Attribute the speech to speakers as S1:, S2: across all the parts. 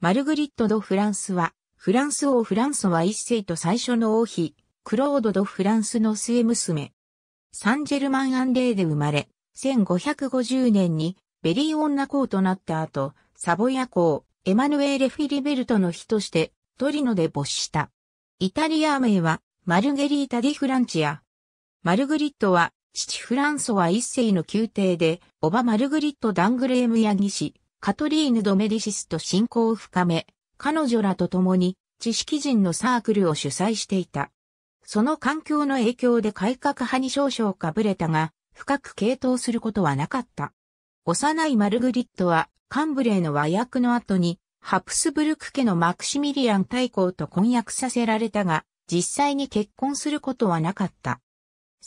S1: マルグリット・ド・フランスは、フランス王フランソワ一世と最初の王妃、クロード・ド・フランスの末娘。サンジェルマン・アンレーで生まれ、1550年にベリー女公となった後、サボヤ公、エマヌエーレ・フィリベルトの妃として、トリノで没した。イタリア名は、マルゲリータ・ディ・フランチア。マルグリットは、父フランソワ一世の宮廷で、おばマルグリット・ダングレームや義士、カトリーヌ・ド・メディシスと親交を深め、彼女らと共に知識人のサークルを主催していた。その環境の影響で改革派に少々かぶれたが、深く傾倒することはなかった。幼いマルグリットは、カンブレーの和訳の後に、ハプスブルク家のマクシミリアン大公と婚約させられたが、実際に結婚することはなかった。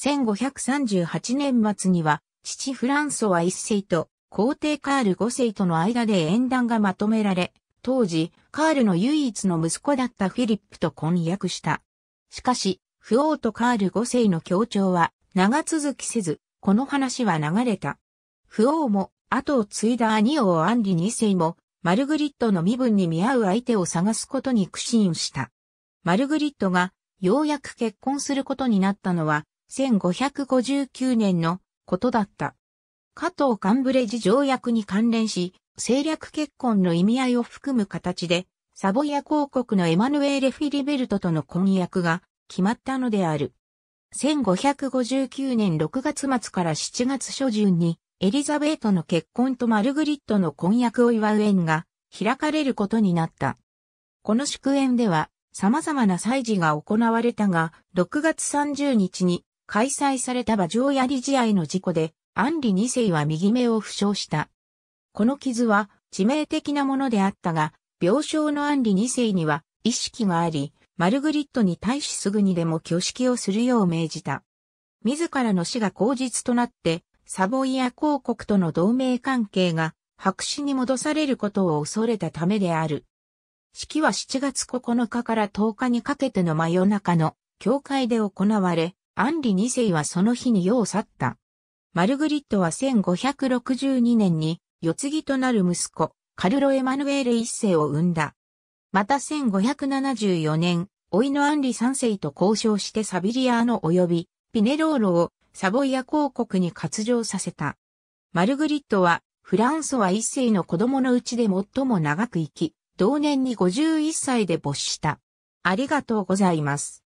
S1: 1538年末には、父フランソワ一世と皇帝カール5世との間で縁談がまとめられ、当時、カールの唯一の息子だったフィリップと婚約した。しかし、不王とカール5世の協調は長続きせず、この話は流れた。不王も、後を継いだ兄王アンリ2世も、マルグリットの身分に見合う相手を探すことに苦心した。マルグリットが、ようやく結婚することになったのは、1559年のことだった。加藤カンブレジ条約に関連し、政略結婚の意味合いを含む形で、サボイア公国のエマヌエーレ・フィリベルトとの婚約が決まったのである。1559年6月末から7月初旬に、エリザベートの結婚とマルグリットの婚約を祝う縁が開かれることになった。この祝宴では様々な祭事が行われたが、6月30日に開催された馬上や理試合の事故でアンリ二世は右目を負傷した。この傷は致命的なものであったが、病床のアンリ二世には意識があり、マルグリットに対しすぐにでも挙式をするよう命じた。自らの死が口実となって、サボイア公国との同盟関係が白紙に戻されることを恐れたためである。式は7月9日から10日にかけての真夜中の教会で行われ、アンリ二世はその日に世を去った。マルグリットは1562年に、世継ぎとなる息子、カルロ・エマヌエール一世を生んだ。また1574年、老いのアンリ三世と交渉してサビリアーノ及びピネローロをサボイア公国に割譲させた。マルグリットはフランソワ一世の子供のうちで最も長く生き、同年に51歳で没した。ありがとうございます。